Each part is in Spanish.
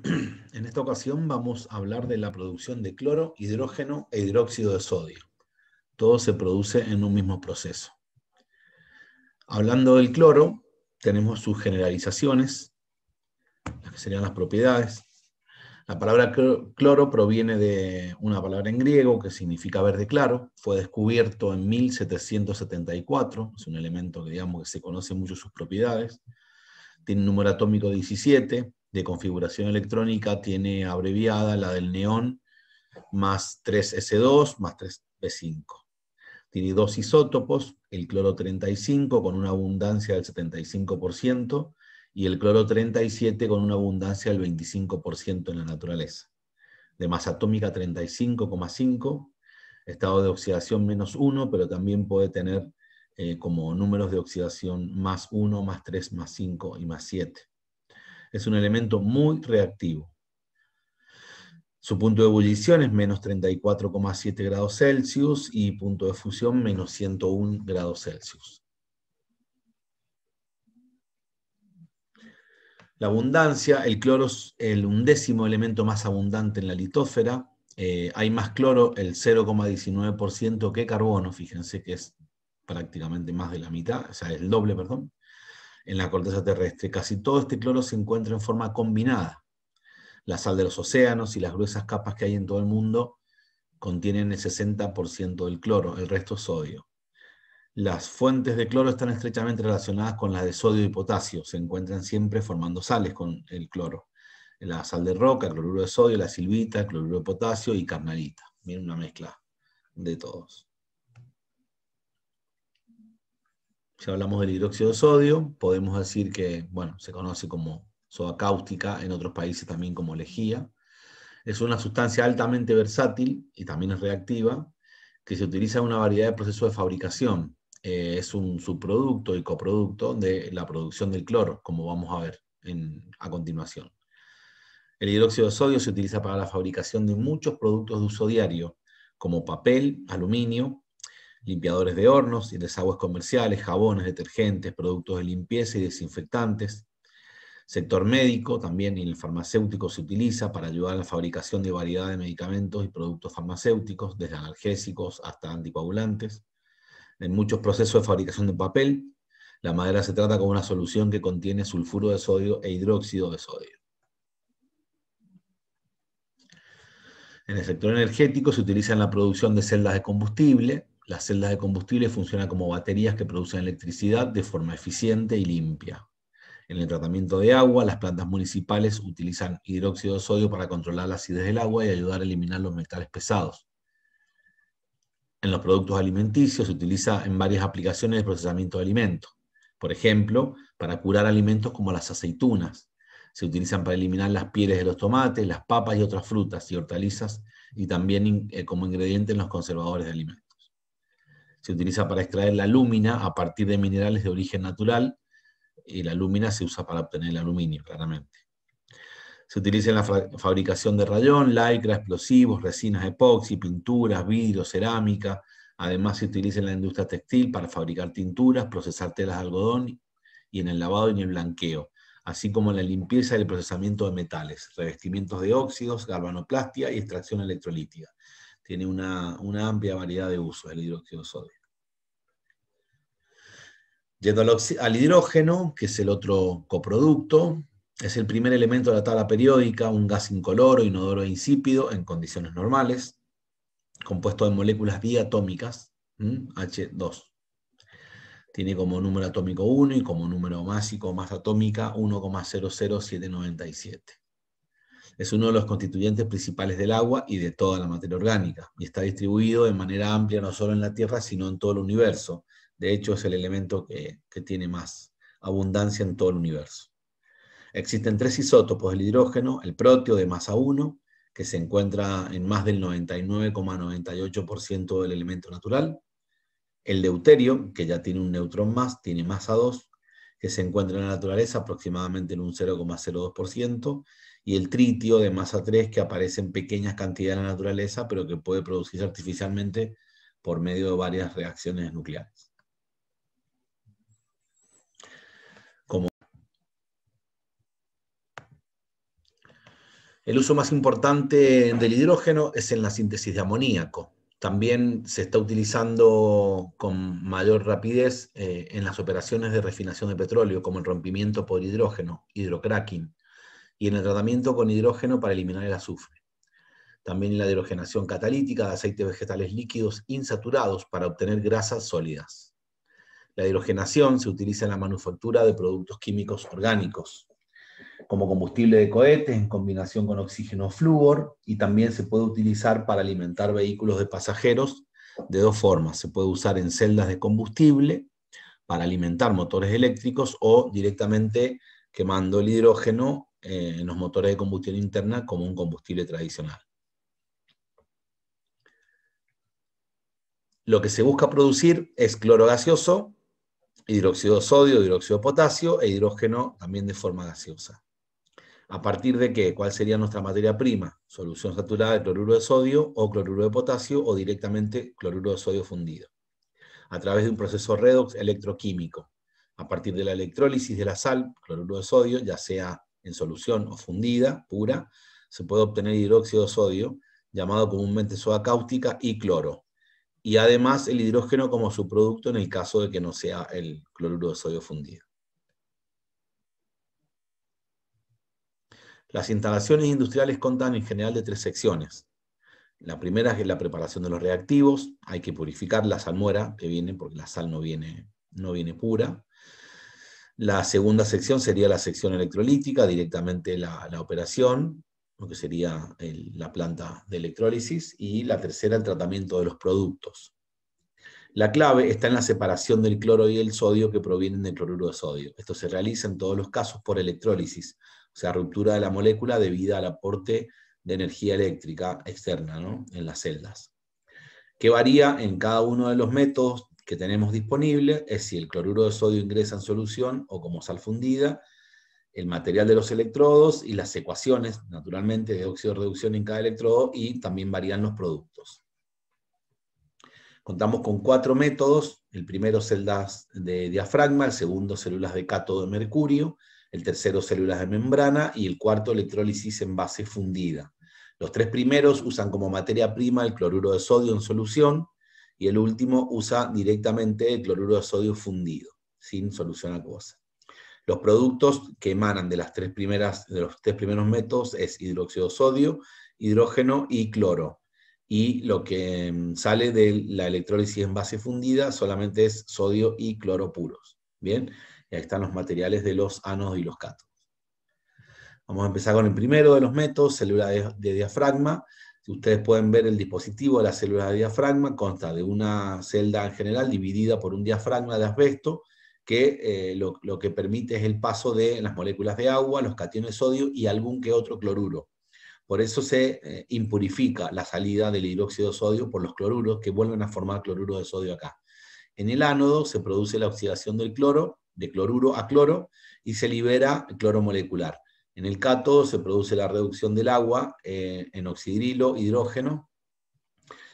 En esta ocasión vamos a hablar de la producción de cloro, hidrógeno e hidróxido de sodio. Todo se produce en un mismo proceso. Hablando del cloro, tenemos sus generalizaciones, las que serían las propiedades. La palabra cloro proviene de una palabra en griego que significa verde claro. Fue descubierto en 1774, es un elemento que digamos que se conoce mucho sus propiedades. Tiene un número atómico 17, de configuración electrónica tiene abreviada la del neón más 3S2 más 3P5. Tiene dos isótopos, el cloro 35 con una abundancia del 75% y el cloro 37 con una abundancia del 25% en la naturaleza. De masa atómica 35,5, estado de oxidación menos 1, pero también puede tener eh, como números de oxidación más 1, más 3, más 5 y más 7 es un elemento muy reactivo. Su punto de ebullición es menos 34,7 grados Celsius y punto de fusión menos 101 grados Celsius. La abundancia, el cloro es el undécimo elemento más abundante en la litósfera. Eh, hay más cloro, el 0,19% que carbono, fíjense que es prácticamente más de la mitad, o sea, el doble, perdón en la corteza terrestre. Casi todo este cloro se encuentra en forma combinada. La sal de los océanos y las gruesas capas que hay en todo el mundo contienen el 60% del cloro, el resto es sodio. Las fuentes de cloro están estrechamente relacionadas con las de sodio y potasio, se encuentran siempre formando sales con el cloro. La sal de roca, cloruro de sodio, la silvita, cloruro de potasio y carnalita. Miren una mezcla de todos. Si hablamos del hidróxido de sodio, podemos decir que, bueno, se conoce como soda cáustica, en otros países también como lejía. Es una sustancia altamente versátil y también es reactiva, que se utiliza en una variedad de procesos de fabricación. Eh, es un subproducto y coproducto de la producción del cloro, como vamos a ver a continuación. El hidróxido de sodio se utiliza para la fabricación de muchos productos de uso diario, como papel, aluminio, limpiadores de hornos y desagües comerciales, jabones, detergentes, productos de limpieza y desinfectantes. Sector médico, también y el farmacéutico se utiliza para ayudar a la fabricación de variedad de medicamentos y productos farmacéuticos, desde analgésicos hasta anticoagulantes. En muchos procesos de fabricación de papel, la madera se trata como una solución que contiene sulfuro de sodio e hidróxido de sodio. En el sector energético se utiliza en la producción de celdas de combustible, las celdas de combustible funcionan como baterías que producen electricidad de forma eficiente y limpia. En el tratamiento de agua, las plantas municipales utilizan hidróxido de sodio para controlar la acidez del agua y ayudar a eliminar los metales pesados. En los productos alimenticios se utiliza en varias aplicaciones de procesamiento de alimentos. Por ejemplo, para curar alimentos como las aceitunas. Se utilizan para eliminar las pieles de los tomates, las papas y otras frutas y hortalizas, y también eh, como ingrediente en los conservadores de alimentos se utiliza para extraer la lumina a partir de minerales de origen natural, y la lumina se usa para obtener el aluminio, claramente. Se utiliza en la fabricación de rayón, lycra, explosivos, resinas epoxi, pinturas, vidrio, cerámica. Además se utiliza en la industria textil para fabricar tinturas, procesar telas de algodón y en el lavado y en el blanqueo, así como en la limpieza y el procesamiento de metales, revestimientos de óxidos, galvanoplastia y extracción electrolítica tiene una, amplia variedad de usos el hidróxido de sodio. Yendo al, hidrógeno, que es el otro coproducto, es el primer elemento de la tabla periódica, un gas incoloro, inodoro e insípido en condiciones normales, compuesto de moléculas diatómicas, H2. Tiene como número atómico 1 y como número másico, más atómica 1,00797. Es uno de los constituyentes principales del agua y de toda la materia orgánica, y está distribuido de manera amplia no solo en la Tierra, sino en todo el universo. De hecho, es el elemento que, tiene más abundancia en todo el universo. Existen tres isótopos del hidrógeno, el proteo de masa 1, que se encuentra en más del 99,98% del elemento natural, el deuterio, que ya tiene un neutrón más, tiene masa 2, que se encuentra en la naturaleza aproximadamente en un 0,02%, y el tritio de masa 3 que aparece en pequeñas cantidades en la naturaleza, pero que puede producirse artificialmente por medio de varias reacciones nucleares. Como el uso más importante del hidrógeno es en la síntesis de amoníaco. También se está utilizando con mayor rapidez eh, en las operaciones de refinación de petróleo, como el rompimiento por hidrógeno, hidrocracking, y en el tratamiento con hidrógeno para eliminar el azufre. También la hidrogenación catalítica de aceites vegetales líquidos insaturados para obtener grasas sólidas. La hidrogenación se utiliza en la manufactura de productos químicos orgánicos, como combustible de cohetes en combinación con oxígeno flúor y también se puede utilizar para alimentar vehículos de pasajeros de dos formas. Se puede usar en celdas de combustible para alimentar motores eléctricos o directamente quemando el hidrógeno eh, en los motores de combustión interna como un combustible tradicional. Lo que se busca producir es cloro gaseoso, hidróxido de sodio, hidróxido de potasio e hidrógeno también de forma gaseosa. ¿A partir de qué? ¿Cuál sería nuestra materia prima? Solución saturada de cloruro de sodio o cloruro de potasio o directamente cloruro de sodio fundido. A través de un proceso redox electroquímico, a partir de la electrólisis de la sal, cloruro de sodio, ya sea en solución o fundida, pura, se puede obtener hidróxido de sodio, llamado comúnmente soda cáustica, y cloro. Y además el hidrógeno como subproducto en el caso de que no sea el cloruro de sodio fundido. Las instalaciones industriales contan en general de tres secciones. La primera es la preparación de los reactivos, hay que purificar la salmuera que viene, porque la sal no viene, no viene pura. La segunda sección sería la sección electrolítica, directamente la, operación, lo que sería la planta de electrólisis, y la tercera, el tratamiento de los productos. La clave está en la separación del cloro y el sodio que provienen del cloruro de sodio. Esto se realiza en todos los casos por electrólisis, o sea, ruptura de la molécula debido al aporte de energía eléctrica externa ¿no? en las celdas, que varía en cada uno de los métodos que tenemos disponible es si el cloruro de sodio ingresa en solución o como sal fundida, el material de los electrodos y las ecuaciones, naturalmente, de óxido de reducción en cada electrodo y también varían los productos. Contamos con cuatro métodos, el primero celdas de diafragma, el segundo células de cátodo de mercurio, el tercero células de membrana y el cuarto electrólisis en base fundida. Los tres primeros usan como materia prima el cloruro de sodio en solución, y el último usa directamente el cloruro de sodio fundido, sin solución acuosa. Los productos que emanan de, las tres primeras, de los tres primeros métodos es hidróxido de sodio, hidrógeno y cloro. Y lo que mm, sale de la electrólisis en base fundida solamente es sodio y cloro puros. Bien, y ahí están los materiales de los ánodos y los cátodos. Vamos a empezar con el primero de los métodos, célula de diafragma ustedes pueden ver el dispositivo de la célula de diafragma, consta de una celda en general dividida por un diafragma de asbesto, que eh, lo, que permite es el paso de las moléculas de agua, los cationes de sodio y algún que otro cloruro. Por eso se eh, impurifica la salida del hidróxido de sodio por los cloruros que vuelven a formar cloruro de sodio acá. En el ánodo se produce la oxidación del cloro, de cloruro a cloro, y se libera el cloro molecular. En el cátodo se produce la reducción del agua eh, en oxidrilo, hidrógeno,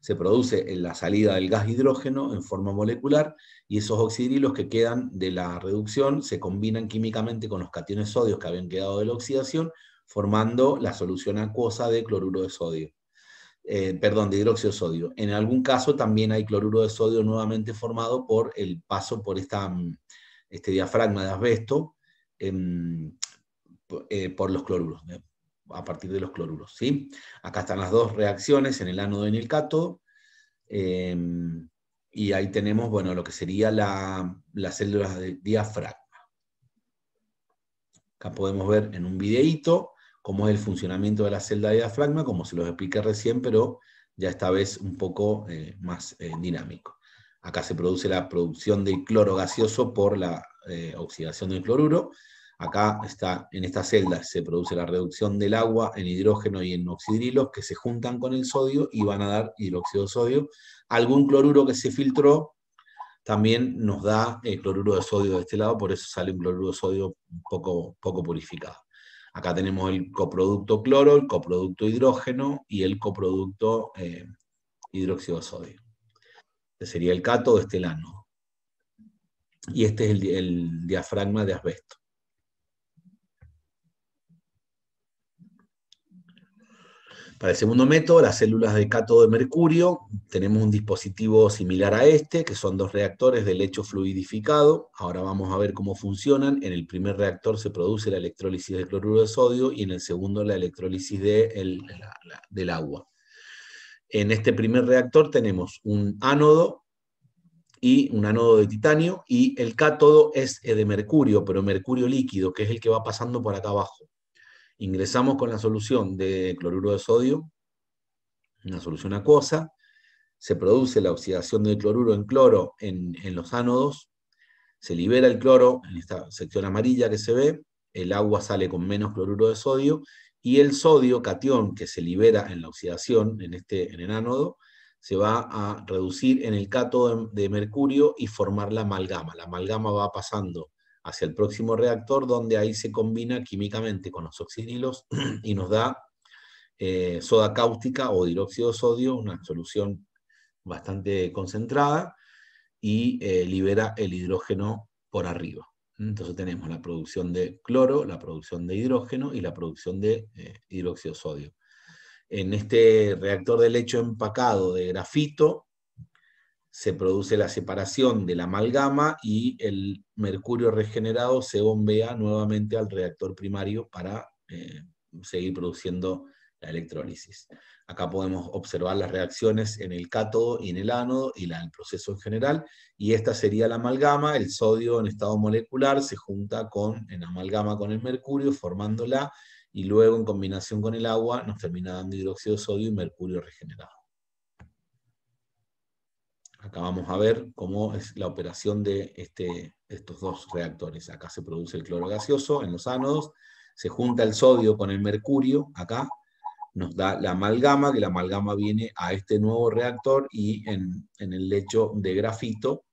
se produce en eh, la salida del gas hidrógeno en forma molecular y esos oxidrilos que quedan de la reducción se combinan químicamente con los cationes sodios que habían quedado de la oxidación, formando la solución acuosa de cloruro de sodio. Eh, perdón, de hidróxido de sodio. En algún caso también hay cloruro de sodio nuevamente formado por el paso por mm, este diafragma de asbesto, em, eh, por los cloruros, ¿eh? a partir de los cloruros. ¿sí? Acá están las dos reacciones en el ánodo y en el cátodo. Eh, y ahí tenemos bueno, lo que sería la, las células de diafragma. Acá podemos ver en un videíto cómo es el funcionamiento de la celda de diafragma, como se los expliqué recién, pero ya esta vez un poco más dinámico. Acá se produce la producción del cloro gaseoso por la oxidación del cloruro, Acá está, en esta celda se produce la reducción del agua en hidrógeno y en oxidrilos que se juntan con el sodio y van a dar hidróxido de sodio. Algún cloruro que se filtró también nos da el eh, cloruro de sodio de este lado, por eso sale un cloruro de sodio poco, poco purificado. Acá tenemos el coproducto cloro, el coproducto hidrógeno y el coproducto eh, hidróxido de sodio. Este sería el cátodo, este Y este es el diafragma de asbesto. Para el segundo método, las células de cátodo de mercurio, tenemos un dispositivo similar a este, que son dos reactores de lecho fluidificado. Ahora vamos a ver cómo funcionan. En el primer reactor se produce la electrólisis de cloruro de sodio y en el segundo la electrólisis del agua. En este primer reactor tenemos un ánodo y un ánodo de titanio y el cátodo es e de mercurio, pero mercurio líquido, que es el que va pasando por acá abajo. Ingresamos con la solución de cloruro de sodio, una solución acuosa, se produce la oxidación del cloruro en cloro en, los ánodos, se libera el cloro en esta sección amarilla que se ve, el agua sale con menos cloruro de sodio y el sodio, catión, que se libera en la oxidación en, este, en el ánodo, se va a reducir en el cátodo de mercurio y formar la amalgama. La amalgama va pasando hacia el próximo reactor, donde ahí se combina químicamente con los oxidilos y nos da eh, soda cáustica o dióxido de sodio, una solución bastante concentrada, y eh, libera el hidrógeno por arriba. Entonces tenemos la producción de cloro, la producción de hidrógeno y la producción de eh, hidróxido de sodio. En este reactor de lecho empacado de grafito, se produce la separación de la amalgama y el mercurio regenerado se bombea nuevamente al reactor primario para eh, seguir produciendo la electrólisis. Acá podemos observar las reacciones en el cátodo y en el ánodo y la, el proceso en general, y esta sería la amalgama, el sodio en estado molecular se junta con, en amalgama con el mercurio, formándola, y luego en combinación con el agua nos termina dando hidróxido de sodio y mercurio regenerado. Acá vamos a ver cómo es la operación de este, estos dos reactores. Acá se produce el cloro gaseoso en los ánodos, se junta el sodio con el mercurio, acá nos da la amalgama, que la amalgama viene a este nuevo reactor y en, en el lecho de grafito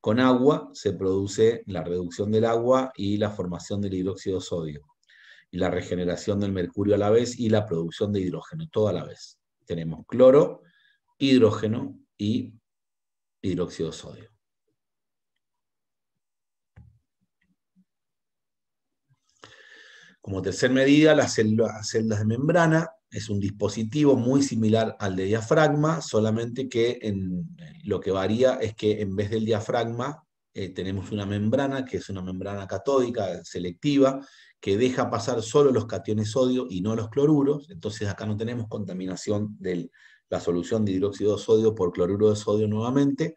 con agua se produce la reducción del agua y la formación del hidróxido sodio y la regeneración del mercurio a la vez y la producción de hidrógeno, toda a la vez. Tenemos cloro, hidrógeno y hidróxido sodio. Como tercer medida, las celdas de membrana es un dispositivo muy similar al de diafragma, solamente que lo que varía es que en vez del diafragma eh, tenemos una membrana, que es una membrana catódica selectiva, que deja pasar solo los cationes sodio y no los cloruros, entonces acá no tenemos contaminación del la solución de hidróxido de sodio por cloruro de sodio nuevamente.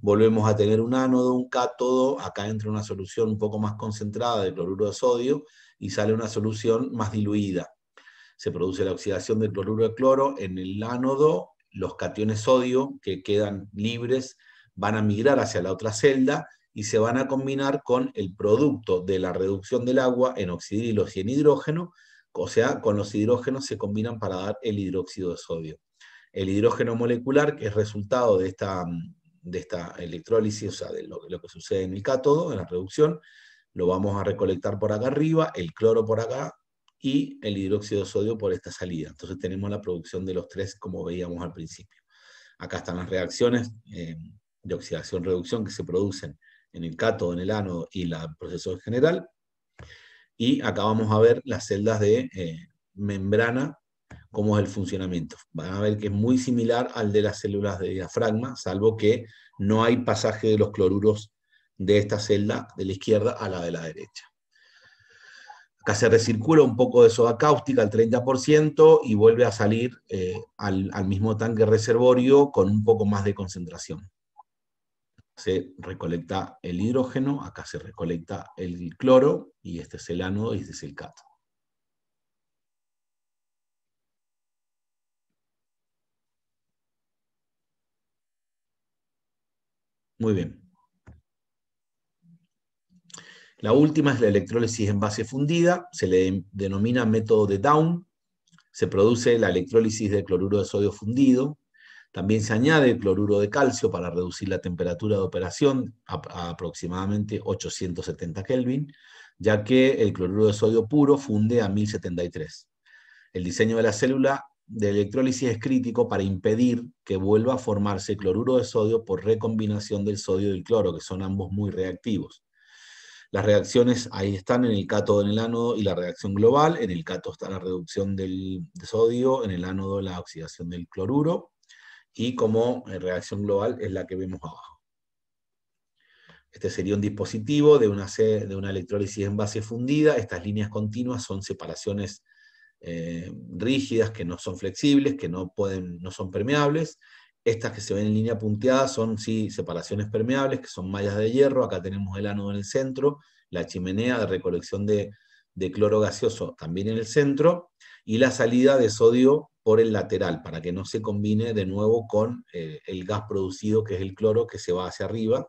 Volvemos a tener un ánodo, un cátodo, acá entra una solución un poco más concentrada de cloruro de sodio y sale una solución más diluida. Se produce la oxidación del cloruro de cloro en el ánodo, los cationes sodio que quedan libres van a migrar hacia la otra celda y se van a combinar con el producto de la reducción del agua en oxidrilos y en hidrógeno, o sea, con los hidrógenos se combinan para dar el hidróxido de sodio. El hidrógeno molecular, que es resultado de esta, de esta electrólisis, o sea, de lo, que sucede en el cátodo, en la reducción, lo vamos a recolectar por acá arriba, el cloro por acá y el hidróxido de sodio por esta salida. Entonces tenemos la producción de los tres como veíamos al principio. Acá están las reacciones eh, de oxidación-reducción que se producen en el cátodo, en el ánodo y el proceso en general. Y acá vamos a ver las celdas de eh, membrana cómo es el funcionamiento. Van a ver que es muy similar al de las células de diafragma, salvo que no hay pasaje de los cloruros de esta celda de la izquierda a la de la derecha. Acá se recircula un poco de soda cáustica al 30% y vuelve a salir eh, al, al mismo tanque reservorio con un poco más de concentración se recolecta el hidrógeno, acá se recolecta el cloro, y este es el ánodo y este es el cátodo. Muy bien. La última es la electrólisis en base fundida, se le denomina método de Down, se produce la electrólisis de cloruro de sodio fundido, también se añade el cloruro de calcio para reducir la temperatura de operación a, aproximadamente 870 Kelvin, ya que el cloruro de sodio puro funde a 1073. El diseño de la célula de electrólisis es crítico para impedir que vuelva a formarse cloruro de sodio por recombinación del sodio y el cloro, que son ambos muy reactivos. Las reacciones ahí están en el cátodo, en el ánodo y la reacción global. En el cátodo está la reducción del sodio, en el ánodo la oxidación del cloruro y como eh, reacción global es la que vemos abajo. Este sería un dispositivo de una, de una electrólisis en base fundida. Estas líneas continuas son separaciones eh, rígidas, que no son flexibles, que no, pueden, no son permeables. Estas que se ven en línea punteada son sí separaciones permeables, que son mallas de hierro. Acá tenemos el ánodo en el centro, la chimenea de recolección de, cloro gaseoso también en el centro, y la salida de sodio por el lateral, para que no se combine de nuevo con eh, el gas producido, que es el cloro, que se va hacia arriba.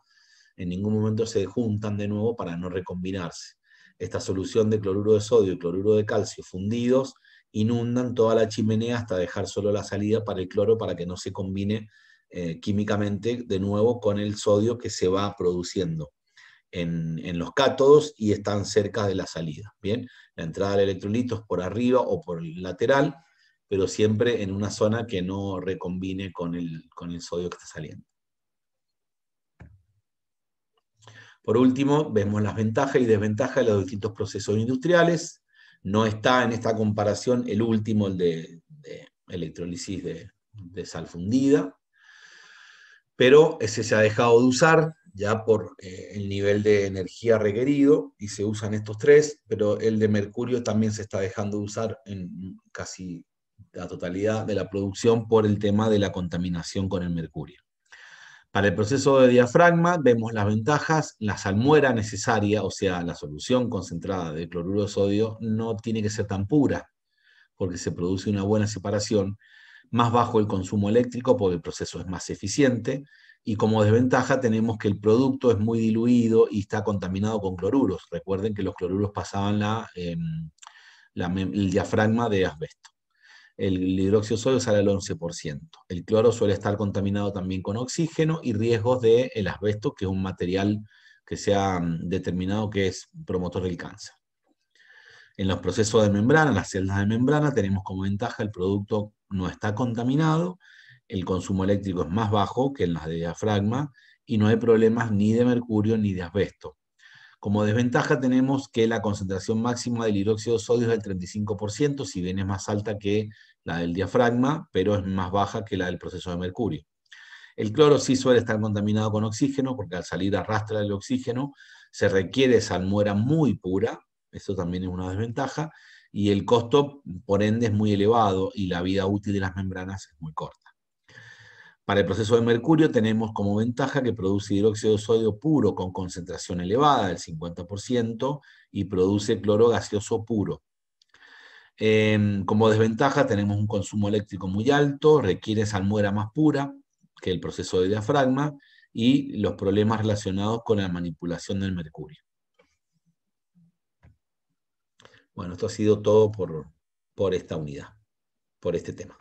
En ningún momento se juntan de nuevo para no recombinarse esta solución de cloruro de sodio y cloruro de calcio fundidos inundan toda la chimenea hasta dejar solo la salida para el cloro para que no se combine eh, químicamente de nuevo con el sodio que se va produciendo en, los cátodos y están cerca de la salida. Bien, la entrada del electrolito es por arriba o por el lateral, pero siempre en una zona que no recombine con el, con el sodio que está saliendo. Por último, vemos las ventajas y desventajas de los distintos procesos industriales. No está en esta comparación el último, el de, electrolisis de, sal fundida, pero ese se ha dejado de usar ya por eh, el nivel de energía requerido y se usan estos tres, pero el de mercurio también se está dejando de usar en casi la totalidad de la producción por el tema de la contaminación con el mercurio. Para el proceso de diafragma vemos las ventajas, la salmuera necesaria, o sea, la solución concentrada de cloruro de sodio no tiene que ser tan pura, porque se produce una buena separación, más bajo el consumo eléctrico porque el proceso es más eficiente, y como desventaja tenemos que el producto es muy diluido y está contaminado con cloruros. Recuerden que los cloruros pasaban la, em, el diafragma de asbesto el hidróxido de sodio sale al 11%. El cloro suele estar contaminado también con oxígeno y riesgos del el asbesto, que es un material que se ha mm, determinado que es promotor del cáncer. En los procesos de membrana, en las celdas de membrana, tenemos como ventaja el producto no está contaminado, el consumo eléctrico es más bajo que en las de diafragma y no hay problemas ni de mercurio ni de asbesto. Como desventaja tenemos que la concentración máxima del hidróxido de sodio es del 35%, si bien es más alta que la del diafragma, pero es más baja que la del proceso de mercurio. El cloro sí suele estar contaminado con oxígeno, porque al salir arrastra el oxígeno, se requiere salmuera muy pura, eso también es una desventaja, y el costo, por ende, es muy elevado y la vida útil de las membranas es muy corta. Para el proceso de mercurio tenemos como ventaja que produce hidróxido de sodio puro con concentración elevada del 50% y produce cloro gaseoso puro. Em, como desventaja tenemos un consumo eléctrico muy alto, requiere salmuera más pura que el proceso de diafragma y los problemas relacionados con la manipulación del mercurio. Bueno, esto ha sido todo por esta unidad, por este tema.